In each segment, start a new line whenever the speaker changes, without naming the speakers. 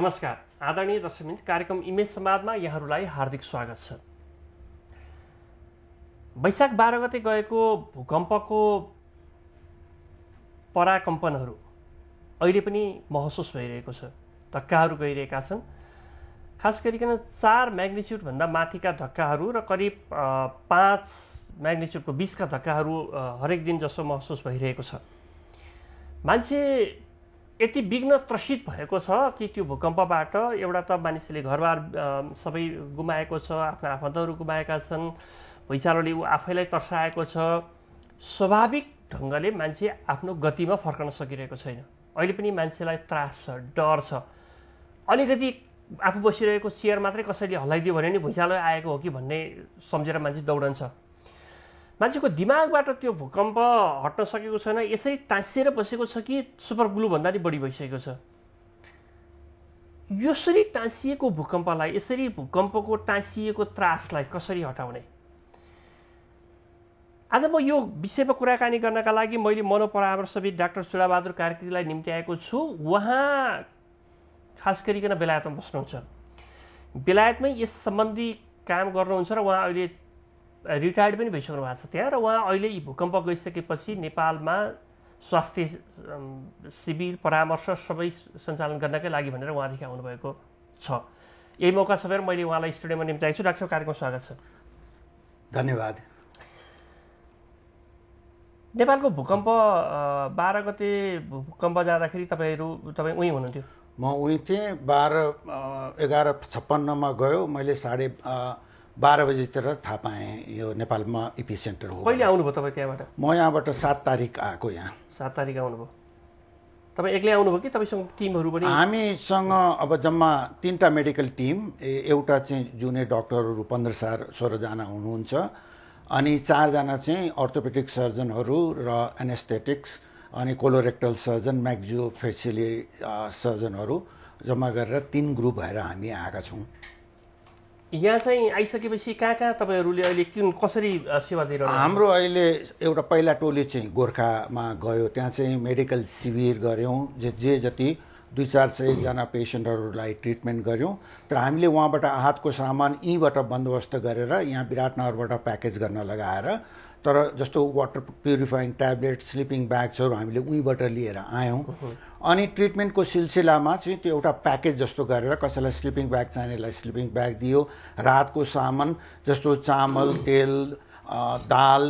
नमस्कार आदरणीय दर्शक कार्यक्रम इमेज संवादमा यहाँहरूलाई हार्दिक स्वागत छ वैशाख बाह्र गते गएको भूकम्पको पराकम्पनहरू अहिले पनि महसुस भइरहेको छ धक्काहरू गइरहेका छन् खास गरिकन चार म्याग्निच्युडभन्दा माथिका धक्काहरू र करिब पाँच म्याग्निच्युडको बिचका धक्काहरू हरेक दिन जसो महसुस भइरहेको छ मान्छे यति विघ्न त्रसित भएको छ कि त्यो भूकम्पबाट एउटा त मानिसले घरबार सबै गुमाएको छ आफ्ना आफन्तहरू गुमाएका छन् भुइँचालोले ऊ आफैलाई तर्साएको छ स्वाभाविक ढङ्गले मान्छे आफ्नो गतिमा फर्कन सकिरहेको छैन अहिले पनि मान्छेलाई त्रास छ डर छ अलिकति आफू बसिरहेको चेयर मात्रै कसैले हल्लाइदियो भने नि भुइँचालो आएको हो कि भन्ने सम्झेर मान्छे दौडन्छ मान्छेको दिमागबाट त्यो भूकम्प हट्न सकेको छैन यसरी टाँसिएर बसेको छ कि सुपर ग्लुभन्दा नि बढी भइसकेको छ यसरी टाँसिएको भूकम्पलाई यसरी भूकम्पको टाँसिएको त्रासलाई कसरी हटाउने आज म यो विषयमा कुराकानी गर्नका लागि मैले मनोपरामर्शविद डाक्टर चुडाबहादुर कार्कीलाई आएको छु उहाँ खास गरिकन बेलायतमा बस्नुहुन्छ बेलायतमै यस सम्बन्धी काम गर्नुहुन्छ र उहाँ अहिले रिटायर्ड पनि भइसक्नु भएको छ त्यहाँ र उहाँ अहिले यी भूकम्प गइसकेपछि नेपालमा स्वास्थ्य शिविर परामर्श सबै सञ्चालन गर्नकै लागि भनेर उहाँदेखि आउनुभएको छ यही मौका सबै मैले उहाँलाई स्टुडियोमा निम्ताएको छु डाक्टर कार्यक्रम स्वागत छ धन्यवाद नेपालको भूकम्प बाह्र गते भूकम्प जाँदाखेरि तपाईँहरू तपाईँ उहीँ हुनुहुन्थ्यो
म उहीँ थिएँ बाह्र एघार छप्पन्नमा गयो मैले साढे बाह्र बजीतिर थाहा पाएँ यो नेपालमा इपी सेन्टर हो
कहिले आउनुभयो तपाईँ त्यहाँबाट
म यहाँबाट सात तारिक आएको यहाँ सात तारिक आउनुभयो
तपाईँ एक्लै आउनुभयो कि तपाईँसँग टिमहरू पनि
हामीसँग अब जम्मा तिनवटा मेडिकल टिम एउटा चाहिँ जुनियर डक्टरहरू पन्ध्र साल सोह्रजना हुनुहुन्छ अनि चारजना चाहिँ अर्थोपेडिक सर्जनहरू र एनेस्थेटिक्स अनि कोलोरेक्टल सर्जन म्याक्जियो फेसिली सर्जनहरू जम्मा गरेर तिन ग्रुप भएर हामी आएका छौँ
यहाँ चाहिँ आइसकेपछि कहाँ कहाँ तपाईँहरूले अहिले किन कसरी सेवा दिएर हाम्रो अहिले एउटा
पहिला टोली चाहिँ गोर्खामा गयो त्यहाँ चाहिँ मेडिकल शिविर गऱ्यौँ जे जे जति दुई चार सयजना पेसेन्टहरूलाई ट्रिटमेन्ट गऱ्यौँ तर हामीले उहाँबाट हातको सामान यहीँबाट बन्दोबस्त गरेर यहाँ विराटनगरबाट प्याकेज गर्न लगाएर तर जस्तो वाटर प्युरिफाइङ ट्याब्लेट स्लिपिङ ब्याग्सहरू हामीले उहीँबाट लिएर आयौँ अनि ट्रिटमेन्टको सिलसिलामा चाहिँ त्यो एउटा प्याकेज जस्तो गरेर कसैलाई स्लिपिङ ब्याग चाहिनेलाई स्लिपिङ ब्याग दियो रातको सामान जस्तो चामल तेल दाल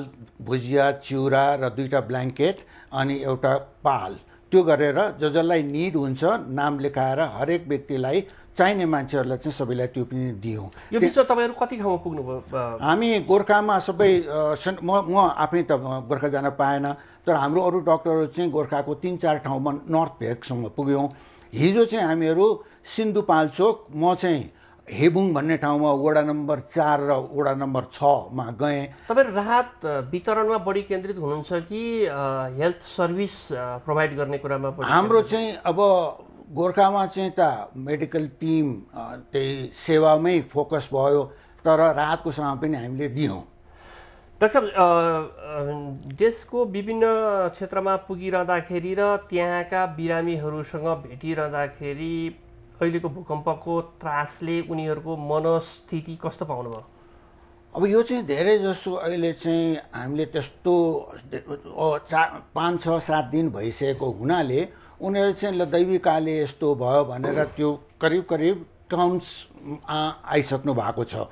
भुजिया चिउरा र दुईवटा ब्ल्याङ्केट अनि एउटा पाल त्यो गरेर ज जसलाई निड हुन्छ नाम लेखाएर हरेक व्यक्तिलाई चाहिने मान्छेहरूलाई चाहिँ सबैलाई त्यो पनि दियौँ
तपाईँहरू कति ठाउँमा पुग्नुभयो
हामी गोर्खामा सबै म म आफै त गोर्खा जान पाएन तर हाम्रो अरू डक्टरहरू चाहिँ गोर्खाको तिन चार ठाउँमा नर्थ भेकसम्म पुग्यौँ हिजो चाहिँ हामीहरू सिन्धुपाल्चोक म चाहिँ हेबुङ भन्ने ठाउँमा वडा नम्बर चार र वडा नम्बर छमा गएँ
तपाईँ राहत वितरणमा बढी केन्द्रित हुनुहुन्छ कि हेल्थ सर्भिस प्रोभाइड गर्ने कुरामा हाम्रो चाहिँ अब
गोर्खामा चाहिँ त मेडिकल टिम त्यही सेवामै फोकस भयो
तर राहतको
समय पनि हामीले दियौँ
डाक्टर देशको विभिन्न क्षेत्रमा पुगिरहँदाखेरि र त्यहाँका बिरामीहरूसँग भेटिरहँदाखेरि अहिलेको भूकम्पको त्रासले उनीहरूको मनस्थिति कस्तो पाउनुभयो
अब यो चाहिँ धेरै जसो अहिले चाहिँ हामीले त्यस्तो चार पाँच छ सात दिन भइसकेको हुनाले उनीहरू चाहिँ ल दैविकाले यस्तो भयो भनेर त्यो करिब करिब टर्म्स आइसक्नु भएको छ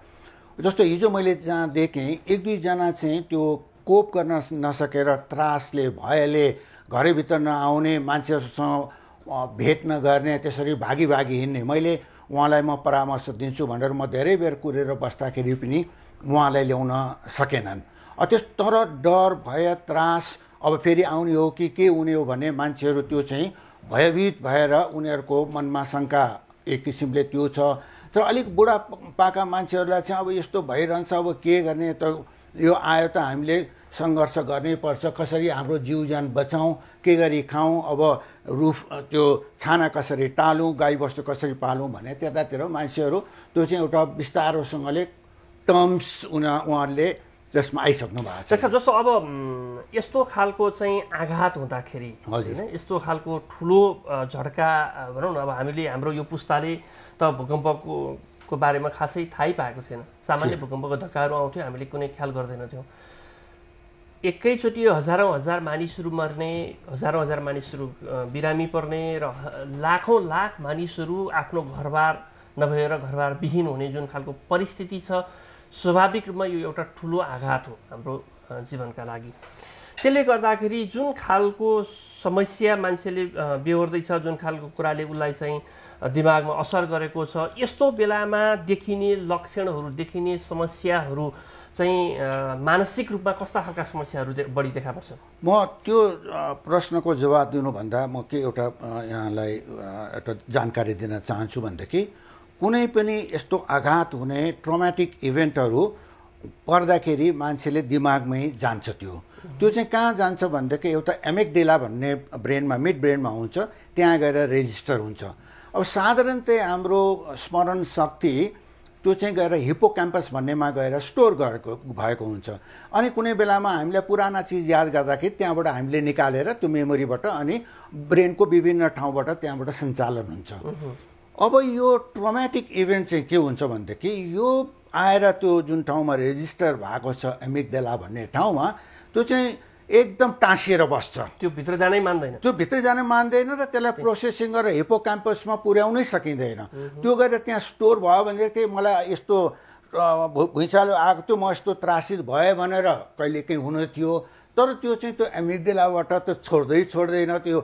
जस्तो हिजो मैले जहाँ देखेँ एक दुईजना चाहिँ त्यो कोप गर्न नसकेर त्रासले भयले घरैभित्र नआउने मान्छेहरूसँग भेट नगर्ने त्यसरी भागी भागी हिँड्ने मैले उहाँलाई म परामर्श दिन्छु भनेर म धेरै बेर कुरेर बस्दाखेरि पनि उहाँलाई ल्याउन सकेनन् त्यस तर डर भय त्रास अब फेरि आउने हो कि के हुने हो भने मान्छेहरू त्यो चाहिँ भयभीत भएर उनीहरूको मनमा शङ्का एक किसिमले त्यो छ तर अलिक बुढा पाका मान्छेहरूलाई चाहिँ अब यस्तो भइरहन्छ अब के गर्ने त यो आयो त हामीले सङ्घर्ष गर्नैपर्छ कसरी हाम्रो जीव ज्यान बचाउँ के गरी खाउँ अब रुफ त्यो छाना कसरी टालौँ गाईबस्तु कसरी पालौँ भने त्यतातिर मान्छेहरू त्यो चाहिँ एउटा बिस्तारोसँगले टर्म्स उना उहाँहरूले त्यसमा आइसक्नु भएको
छ जस्तो अब यस्तो खालको चाहिँ आघात हुँदाखेरि होइन यस्तो खालको ठुलो झड्का भनौँ न अब हामीले हाम्रो यो पुस्ताले त भूकम्पको को बारेमा खासै थाहै पाएको थिएन सामान्य भूकम्पको धक्काहरू आउँथ्यो हामीले कुनै ख्याल गर्दैनथ्यौँ एकैचोटि हजारौँ हजार मानिसहरू मर्ने हजारौँ हजार मानिसहरू बिरामी पर्ने र लाखौँ लाख मानिसहरू आफ्नो घरबार नभएर घरबार विहीन हुने जुन खालको परिस्थिति छ स्वाभाविक रूपमा यो एउटा ठुलो आघात हो हाम्रो जीवनका लागि त्यसले गर्दाखेरि जुन खालको समस्या मान्छेले बेहोर्दैछ जुन खालको कुराले उसलाई चाहिँ दिमागमा असर गरेको छ यस्तो बेलामा देखिने लक्षणहरू देखिने समस्याहरू चाहिँ मानसिक रूपमा कस्ता खालका समस्याहरू दे, बढी देखा पर्छ
म त्यो प्रश्नको जवाब दिनुभन्दा म के एउटा यहाँलाई एउटा जानकारी दिन चाहन्छु भनेदेखि कुनै पनि यस्तो आघात हुने ट्रोमेटिक इभेन्टहरू पर्दाखेरि मान्छेले दिमागमै जान्छ त्यो त्यो चाहिँ कहाँ जान्छ भनेदेखि एउटा एमेकडेला भन्ने ब्रेनमा मिड ब्रेनमा हुन्छ त्यहाँ गएर रेजिस्टर हुन्छ अब साधारणतया हाम्रो स्मरण शक्ति त्यो चाहिँ गएर हिपो क्याम्पस भन्नेमा गएर स्टोर गरेको भएको हुन्छ अनि कुनै बेलामा हामीलाई पुराना चिज याद गर्दाखेरि त्यहाँबाट हामीले निकालेर त्यो मेमोरीबाट अनि ब्रेनको विभिन्न ठाउँबाट त्यहाँबाट सञ्चालन हुन्छ अब यो ट्रमेटिक इभेन्ट चाहिँ के हुन्छ भनेदेखि यो आएर त्यो जुन ठाउँमा रेजिस्टर भएको छ एमिगडेला भन्ने ठाउँमा त्यो चाहिँ एकदम टाँसिएर बस्छ त्यो भित्र जानै मान्दैन त्यो भित्र जानै मान्दैन र त्यसलाई प्रोसेसिङ गरेर हिपो क्याम्पसमा पुर्याउनै सकिँदैन त्यो गरेर त्यहाँ स्टोर भयो भनेदेखि मलाई यस्तो भुइँचालो आएको थियो म यस्तो त्रासित भएँ भनेर कहिलेकाहीँ हुनु थियो तर त्यो चाहिँ त्यो एमिगडेलाबाट त्यो छोड्दै छोड्दैन त्यो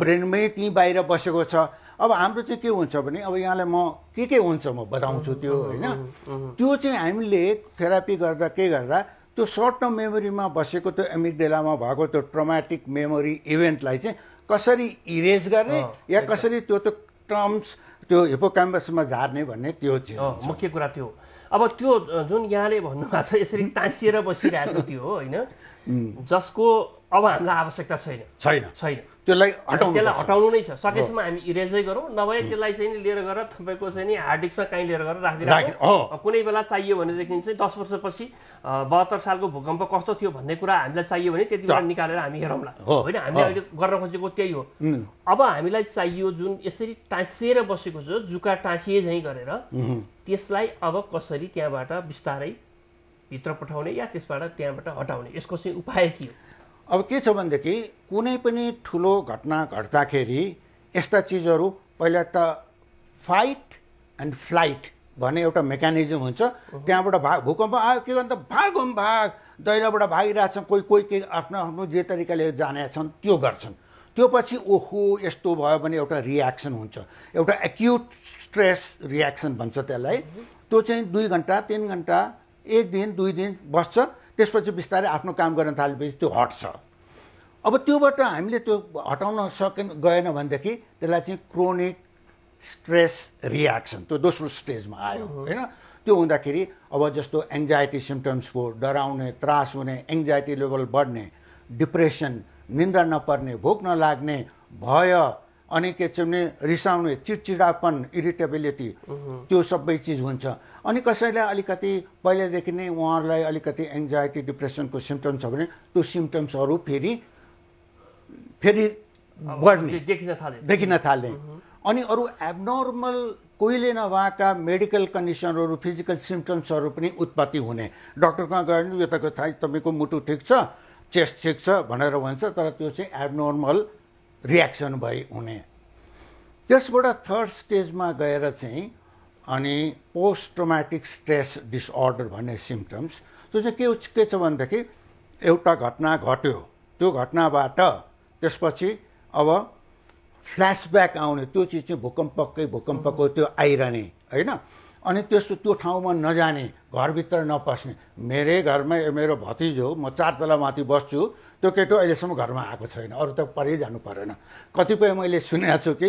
ब्रेनमै त्यहीँ बाहिर बसेको छ अब हाम्रो चाहिँ के हुन्छ भने अब यहाँलाई म के के हुन्छ म बताउँछु त्यो होइन त्यो चाहिँ हामीले थेरापी गर्दा के गर्दा त्यो सर्ट टर्म मेमोरीमा बसेको त्यो एमिगडेलामा भएको त्यो ट्रमाटिक मेमोरी इभेन्टलाई चाहिँ कसरी इरेज गर्ने या कसरी त्यो
त्यो टर्म्स त्यो हिपोक्याम्बसमा झार्ने भन्ने त्यो चिज मुख्य कुरा त्यो अब त्यो जुन यहाँले भन्नुभएको छ यसरी टाँसिएर बसिरहेको त्यो होइन जसको अब हामीलाई आवश्यकता छैन
छैन छैन त्यसलाई हटाउनु त्यसलाई हटाउनु नै छ सकेसम्म
हामी इरेजै गरौँ नभए त्यसलाई चाहिँ लिएर गएर तपाईँको चाहिँ हार्ड डिस्कमा काहीँ लिएर गएर राखिदिनु कुनै बेला चाहियो भनेदेखि चाहिँ दस वर्षपछि बहत्तर सालको भूकम्प कस्तो थियो भन्ने कुरा हामीलाई चाहियो भने त्यति बेला निकालेर हामी हेरौँला होइन हामीले अहिले गर्न खोजेको त्यही हो अब हामीलाई चाहियो जुन यसरी टाँसिएर बसेको छ जुका टाँसिए झैँ गरेर त्यसलाई अब कसरी त्यहाँबाट बिस्तारै भित्र पठाउने या त्यसबाट त्यहाँबाट हटाउने यसको चाहिँ उपाय के हो
अब के छ भनेदेखि कुनै पनि ठुलो घटना घट्दाखेरि यस्ता चिजहरू पहिला त फाइट एन्ड फ्लाइट भन्ने एउटा मेकानिजम हुन्छ त्यहाँबाट भा भूकम्प आयो के गर्नु त भागौँ भाग दैलोबाट भागिरहेछन् कोही कोही के आफ्नो आफ्नो जे तरिकाले जाने छन् त्यो गर्छन् त्यो पछि ओहो यस्तो भयो भने एउटा रियाक्सन हुन्छ एउटा एक्युट स्ट्रेस रियाक्सन भन्छ त्यसलाई त्यो चाहिँ दुई घन्टा तिन घन्टा एक दिन दुई दिन बस्छ त्यसपछि बिस्तारै आफ्नो काम गर्न थालेपछि त्यो हट्छ अब त्योबाट हामीले त्यो हटाउन सके गएन भनेदेखि त्यसलाई चाहिँ क्रोनिक स्ट्रेस रियाक्सन त्यो दोस्रो स्टेजमा आयो होइन त्यो हुँदाखेरि अब जस्तो एङ्जाइटी सिम्टम्सको डराउने त्रास हुने एङ्जाइटी लेभल बढ्ने डिप्रेसन निन्द्रा नपर्ने भोक नलाग्ने भय अनि के छ भने रिसाउने चिडचिडापन इरिटेबिलिटी त्यो सबै चिज हुन्छ अनि कसैलाई अलिकति पहिलादेखि नै उहाँहरूलाई अलिकति एङ्जाइटी डिप्रेसनको सिम्टम्स छ भने त्यो सिम्टम्सहरू फेरि फेरि
बढ्ने देखिन थाले देखिन
थाल्ने अनि अरू एबनर्मल कोहीले नभएका मेडिकल कन्डिसनहरू फिजिकल सिम्टम्सहरू पनि उत्पत्ति हुने कहाँ गयो भने यो त थाहा तपाईँको मुटु ठिक छ चेस्ट ठिक छ भनेर भन्छ तर त्यो चाहिँ एबनर्मल रियाक्सन भई हुने त्यसबाट थर्ड स्टेजमा गएर चाहिँ अनि पोस्ट ट्रोमेटिक स्ट्रेस डिसअर्डर भन्ने सिम्टम्स त्यो चाहिँ के के छ भनेदेखि एउटा घटना घट्यो त्यो घटनाबाट त्यसपछि अब फ्ल्यासब्याक आउने त्यो चिज चाहिँ भूकम्पकै भूकम्पको त्यो आइरहने होइन अनि त्यसो त्यो ठाउँमा नजाने घरभित्र नपस्ने मेरै घरमा मेरो भतिज हो म चार तला माथि बस्छु त्यो केटो अहिलेसम्म घरमा आएको छैन अरू त परै जानु परेन कतिपय मैले सुनेको छु कि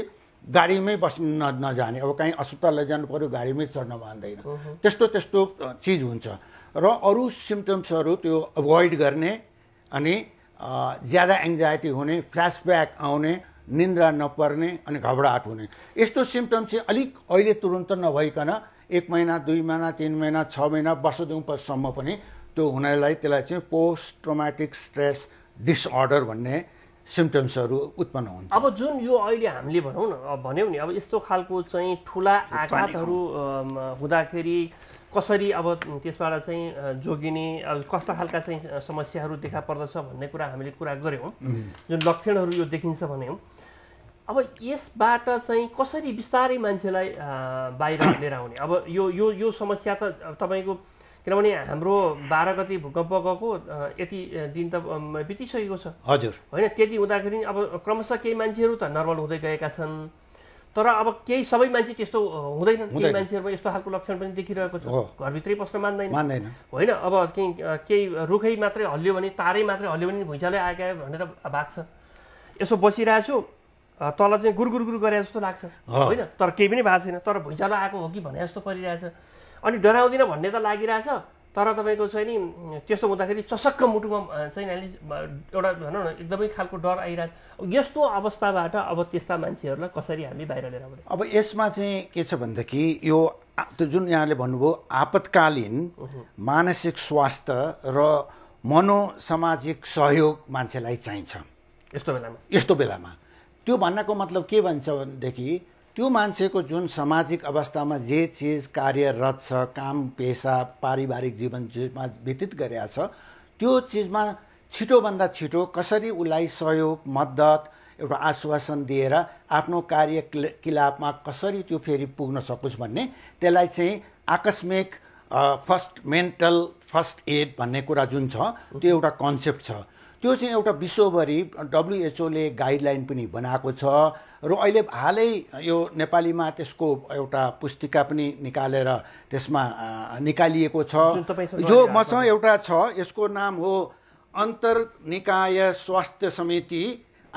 गाडीमै बस्नु न नजाने अब कहीँ अस्पताल लैजानु पऱ्यो गाडीमै चढ्न मान्दैन त्यस्तो त्यस्तो चिज हुन्छ र अरू सिम्टम्सहरू त्यो अभोइड गर्ने अनि ज्यादा एङ्जाइटी हुने फ्ल्यासब्याक आउने निन्द्रा नपर्ने अनि घबराहट हुने यस्तो सिम्टम चाहिँ अलिक अहिले तुरुन्त नभइकन एक महिना दुई महिना तिन महिना छ महिना वर्षदेखि पनि त्यो हुनेलाई त्यसलाई चाहिँ पोस्ट ट्रोमेटिक स्ट्रेस डिसअर्डर भन्ने सिम्टम्सहरू उत्पन्न हुन्छ
अब जुन यो अहिले हामीले भनौँ न भन्यौँ नि अब यस्तो खालको चाहिँ ठुला आघातहरू हुँदाखेरि कसरी अब त्यसबाट चाहिँ जोगिने अब कस्ता खालका चाहिँ समस्याहरू देखा पर्दछ भन्ने कुरा हामीले कुरा गऱ्यौँ जुन लक्षणहरू यो देखिन्छ भन्यौँ अब यसबाट चाहिँ कसरी बिस्तारै मान्छेलाई बाहिर लिएर आउने अब यो यो यो समस्या त तपाईँको किनभने हाम्रो बाह्र गति भूकम्प गएको यति दिन त बितिसकेको छ हजुर होइन त्यति हुँदाखेरि अब क्रमशः केही मान्छेहरू त नर्मल हुँदै गएका छन् तर अब केही सबै मान्छे त्यस्तो हुँदैन केही मान्छेहरूमा यस्तो खालको लक्षण पनि देखिरहेको छ घरभित्रै बस्न मान्दैन मान्दैन होइन अब केही केही रुखै मात्रै हल्लियो भने तारै मात्रै हल्लियो भने भुइँचालै आएको भनेर छ यसो बसिरहेको छु तल चाहिँ गुरगुरगुर गरे जस्तो लाग्छ होइन तर केही पनि भएको छैन तर भुइँचालो आएको हो कि भने जस्तो परिरहेछ अनि डराउँदिन भन्ने त लागिरहेछ तर तपाईँको चाहिँ नि त्यस्तो हुँदाखेरि चसक्क मुटुमा चाहिँ अहिले एउटा भनौँ न एकदमै खालको डर आइरहेछ यस्तो अवस्थाबाट अब त्यस्ता मान्छेहरूलाई कसरी हामी बाहिर लिएर आउने
अब यसमा चाहिँ के छ भनेदेखि यो जुन यहाँले भन्नुभयो आपतकालीन मानसिक स्वास्थ्य र मनोसामाजिक सहयोग मान्छेलाई चाहिन्छ यस्तो बेलामा यस्तो बेलामा त्यो भन्नको मतलब के भन्छ भनेदेखि त्यो मान्छेको जुन सामाजिक अवस्थामा जे चिज कार्यरत छ काम पेसा पारिवारिक जीवन जसमा व्यतीत गरेका छ त्यो चिजमा छिटोभन्दा छिटो कसरी उसलाई सहयोग मद्दत एउटा आश्वासन दिएर आफ्नो कार्य किलापमा कसरी त्यो फेरि पुग्न सकोस् भन्ने त्यसलाई चाहिँ आकस्मिक फर्स्ट मेन्टल फर्स्ट एड भन्ने कुरा जुन छ त्यो एउटा कन्सेप्ट छ त्यो चाहिँ एउटा विश्वभरि डब्लुएचओले गाइडलाइन पनि बनाएको छ र अहिले हालै यो नेपालीमा त्यसको एउटा पुस्तिका पनि निकालेर त्यसमा निकालिएको छ जो मसँग एउटा छ यसको नाम हो अन्तर निकाय स्वास्थ्य समिति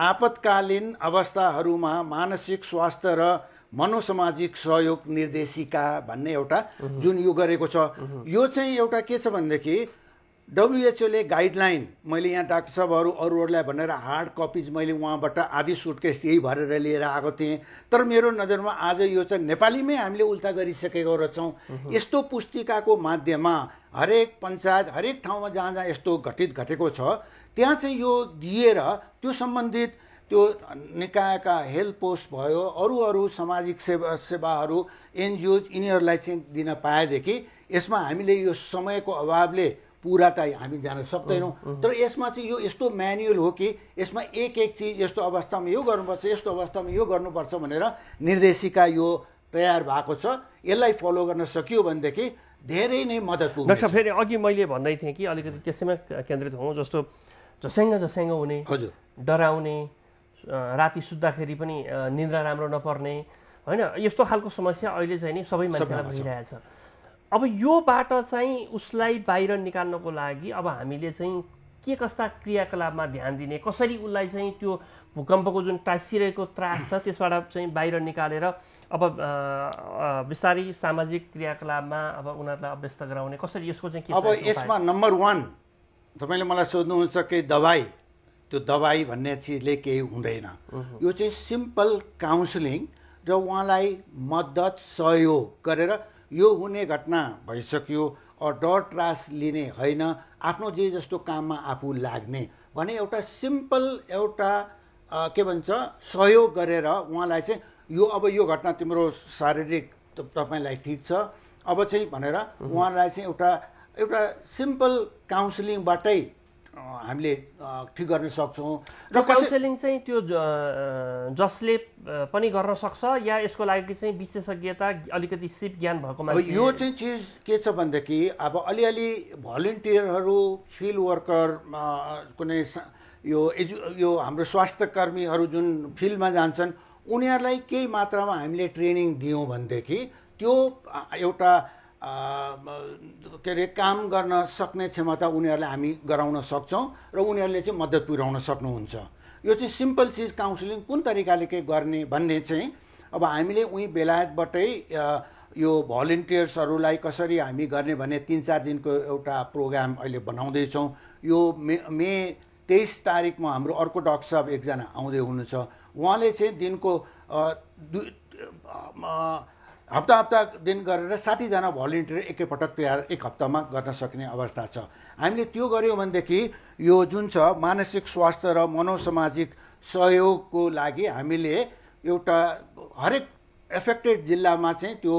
आपतकालीन अवस्थाहरूमा मानसिक स्वास्थ्य र मनोसामाजिक सहयोग निर्देशिका भन्ने एउटा जुन यो गरेको छ यो चाहिँ एउटा के छ भनेदेखि डब्लुएचओले गाइडलाइन मैले यहाँ डाक्टर साहबहरू अरूहरूलाई भनेर हार्ड कपिज मैले उहाँबाट आधी सुटकेस यही भरेर लिएर आएको थिएँ तर मेरो नजरमा आज यो चाहिँ नेपालीमै हामीले उल्टा गरिसकेको रहेछौँ यस्तो पुस्तिकाको माध्यममा हरेक पञ्चायत हरेक ठाउँमा जहाँ जहाँ यस्तो घटित घटेको छ त्यहाँ चाहिँ यो दिएर त्यो सम्बन्धित त्यो निकायका हेल्थ पोस्ट भयो अरू अरू सामाजिक सेवा सेवाहरू एनजिओज यिनीहरूलाई चाहिँ दिन पाएदेखि यसमा हामीले यो समयको अभावले पुरा त हामी जान सक्दैनौँ तर यसमा चाहिँ यो यस्तो म्यानुअल हो कि यसमा एक एक चिज यस्तो अवस्थामा यो गर्नुपर्छ यस्तो अवस्थामा यो गर्नुपर्छ भनेर निर्देशिका यो तयार भएको छ यसलाई फलो गर्न सकियो भनेदेखि धेरै नै मद्दत पुग्छ डाक्टर
फेरि अघि मैले भन्दै थिएँ कि अलिकति त्यसैमा केन्द्रित हौँ जस्तो झस्याङ्ग झस्याङ्ग हुने हजुर डराउने राति सुत्दाखेरि पनि निद्रा राम्रो नपर्ने होइन यस्तो खालको समस्या अहिले चाहिँ नि सबै मान्छेलाई भइरहेछ अब योबाट चाहिँ उसलाई बाहिर निकाल्नको लागि अब हामीले चाहिँ के कस्ता क्रियाकलापमा ध्यान दिने कसरी उसलाई चाहिँ त्यो भूकम्पको जुन टाँसिरहेको त्रास छ त्यसबाट चाहिँ बाहिर निकालेर अब बिस्तारै सामाजिक क्रियाकलापमा अब उनीहरूलाई अभ्यस्त गराउने कसरी यसको चाहिँ के अब यसमा
नम्बर वान तपाईँले मलाई सोध्नुहुन्छ केही दबाई त्यो दबाई भन्ने चिजले केही हुँदैन यो चाहिँ सिम्पल काउन्सिलिङ र उहाँलाई मद्दत सहयोग गरेर यो हुने घटना भइसक्यो डर त्रास लिने होइन आफ्नो जे जस्तो काममा आफू लाग्ने भने एउटा सिम्पल एउटा के भन्छ सहयोग गरेर उहाँलाई चाहिँ यो अब यो घटना तिम्रो शारीरिक तपाईँलाई ठिक छ अब चाहिँ भनेर उहाँलाई चाहिँ एउटा एउटा सिम्पल काउन्सिलिङबाटै हामीले ठिक गर्न
सक्छौँ र काउन्सिलिङ चाहिँ त्यो जसले पनि गर्न सक्छ या यसको लागि चाहिँ विशेषज्ञता अलिकति सिप ज्ञान भएको मान्छे यो चाहिँ
चिज के छ भनेदेखि अब अलिअलि भलिन्टियरहरू फिल्ड वर्कर कुनै यो एजु यो हाम्रो स्वास्थ्य कर्मीहरू जुन फिल्डमा जान्छन् उनीहरूलाई केही मात्रामा हामीले ट्रेनिङ दियौँ भनेदेखि त्यो एउटा के अरे काम गर्न सक्ने क्षमता उनीहरूलाई हामी गराउन सक्छौँ र उनीहरूले चाहिँ मद्दत पुर्याउन सक्नुहुन्छ यो चाहिँ सिम्पल चिज काउन्सिलिङ कुन तरिकाले के गर्ने भन्ने चाहिँ अब हामीले उहीँ बेलायतबाटै यो भलिन्टियर्सहरूलाई कसरी हामी गर्ने भने तिन चार दिनको एउटा प्रोग्राम अहिले बनाउँदैछौँ यो मे मे तेइस तारिकमा हाम्रो अर्को डक्टर साहब एकजना आउँदै हुनुहुन्छ उहाँले चाहिँ दिनको हप्ता हप्ता दिन गरेर साठीजना भलिन्टियर एकैपटक तयार एक हप्तामा गर्न सक्ने अवस्था छ हामीले त्यो गऱ्यौँ भनेदेखि यो जुन छ मानसिक स्वास्थ्य र मनोसामाजिक सहयोगको लागि हामीले एउटा हरेक एफेक्टेड जिल्लामा चाहिँ त्यो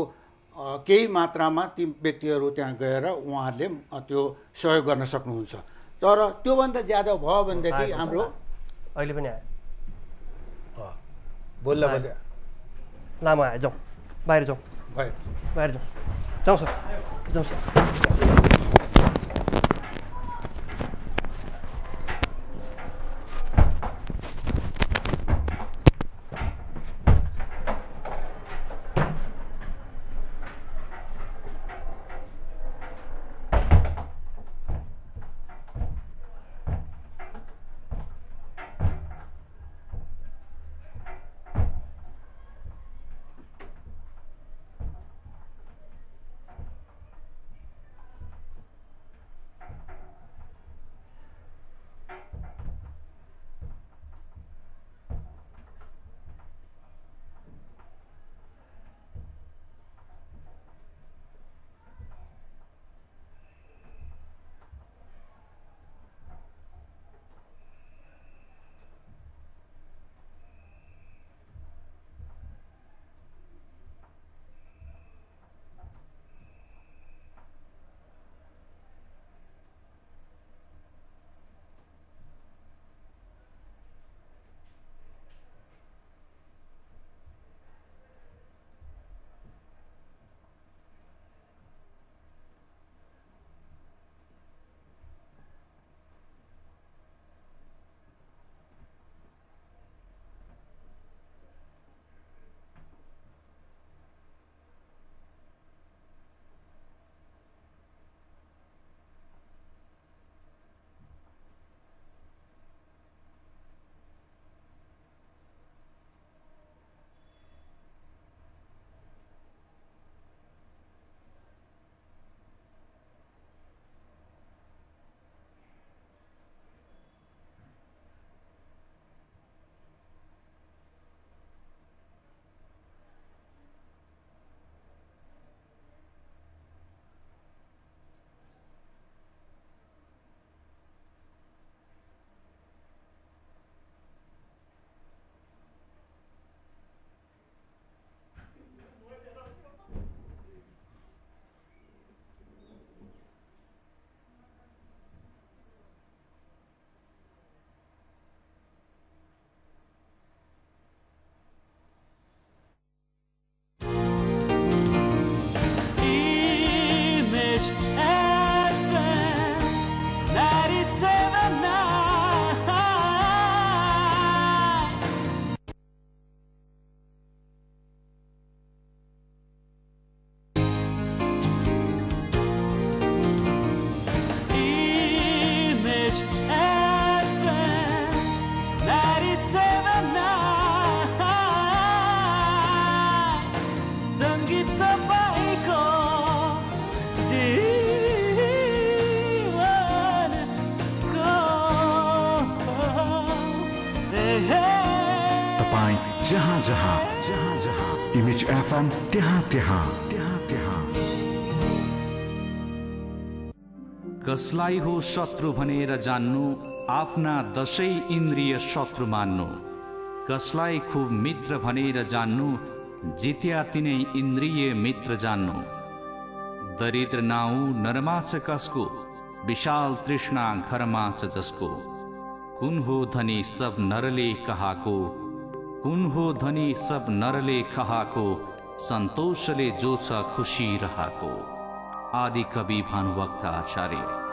केही मात्रामा ती व्यक्तिहरू त्यहाँ गएर उहाँहरूले त्यो सहयोग गर्न सक्नुहुन्छ तर त्योभन्दा ज्यादा भयो भनेदेखि हाम्रो
अहिले पनि आयो बोल्दा बोल्दा लामो आयो जाउँ बाहिर जाउँ बाहिर जाउँ जाउँ सर जाउँ सर
त्यहाँ त्यहाँ त्यहाँ त्यहाँ कसलाई हो शत्रु भनेर जान्नु आफ्ना दसैँ इन्द्रिय शत्रु मान्नु कसलाई खुब मित्र भनेर जान्नु जित्या तिनै इन्द्रिय मित्र जान्नु दरिद्र नाउ नरमाच कसको विशाल तृष्णा घरमाच जसको कुन हो धनी सब नरले कहाको कुन हो धनी सब नरले कहाको संतोषले जोसा खुशी रहाको आदि कवि
भानुभक्त आचार्य